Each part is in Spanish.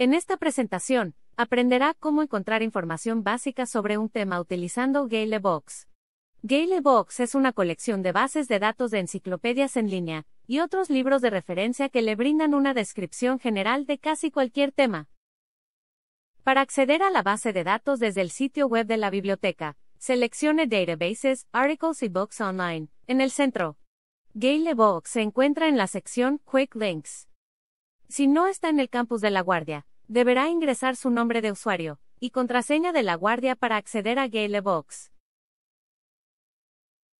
En esta presentación, aprenderá cómo encontrar información básica sobre un tema utilizando Galebox. Galebox es una colección de bases de datos de enciclopedias en línea y otros libros de referencia que le brindan una descripción general de casi cualquier tema. Para acceder a la base de datos desde el sitio web de la biblioteca, seleccione Databases, Articles y Books Online en el centro. Galebox se encuentra en la sección Quick Links. Si no está en el campus de la guardia, deberá ingresar su nombre de usuario y contraseña de la guardia para acceder a Galebox.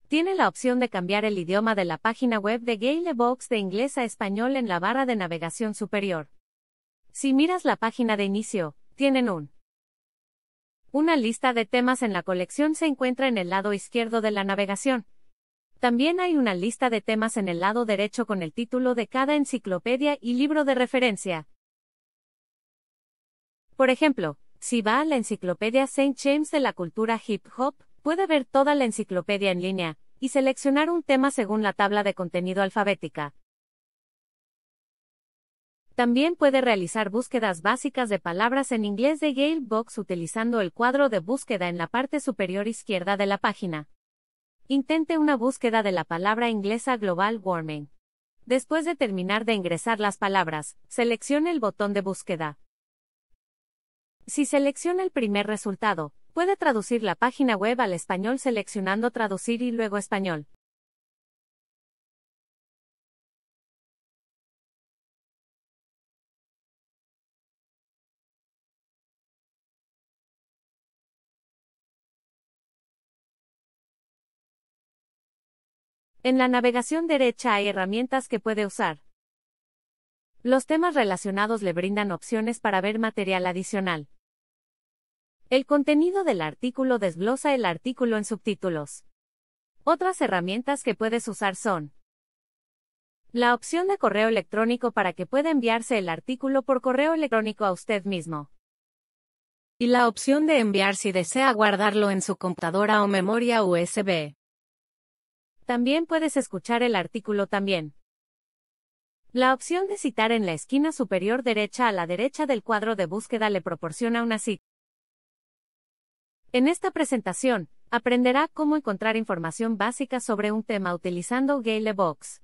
Tiene la opción de cambiar el idioma de la página web de Galebox de inglés a español en la barra de navegación superior. Si miras la página de inicio, tienen un una lista de temas en la colección se encuentra en el lado izquierdo de la navegación, también hay una lista de temas en el lado derecho con el título de cada enciclopedia y libro de referencia. Por ejemplo, si va a la enciclopedia St. James de la cultura hip hop, puede ver toda la enciclopedia en línea y seleccionar un tema según la tabla de contenido alfabética. También puede realizar búsquedas básicas de palabras en inglés de Gale Box utilizando el cuadro de búsqueda en la parte superior izquierda de la página. Intente una búsqueda de la palabra inglesa Global Warming. Después de terminar de ingresar las palabras, seleccione el botón de búsqueda. Si selecciona el primer resultado, puede traducir la página web al español seleccionando Traducir y luego Español. En la navegación derecha hay herramientas que puede usar. Los temas relacionados le brindan opciones para ver material adicional. El contenido del artículo desglosa el artículo en subtítulos. Otras herramientas que puedes usar son la opción de correo electrónico para que pueda enviarse el artículo por correo electrónico a usted mismo y la opción de enviar si desea guardarlo en su computadora o memoria USB. También puedes escuchar el artículo también. La opción de citar en la esquina superior derecha a la derecha del cuadro de búsqueda le proporciona una cita. En esta presentación, aprenderá cómo encontrar información básica sobre un tema utilizando GaleBox.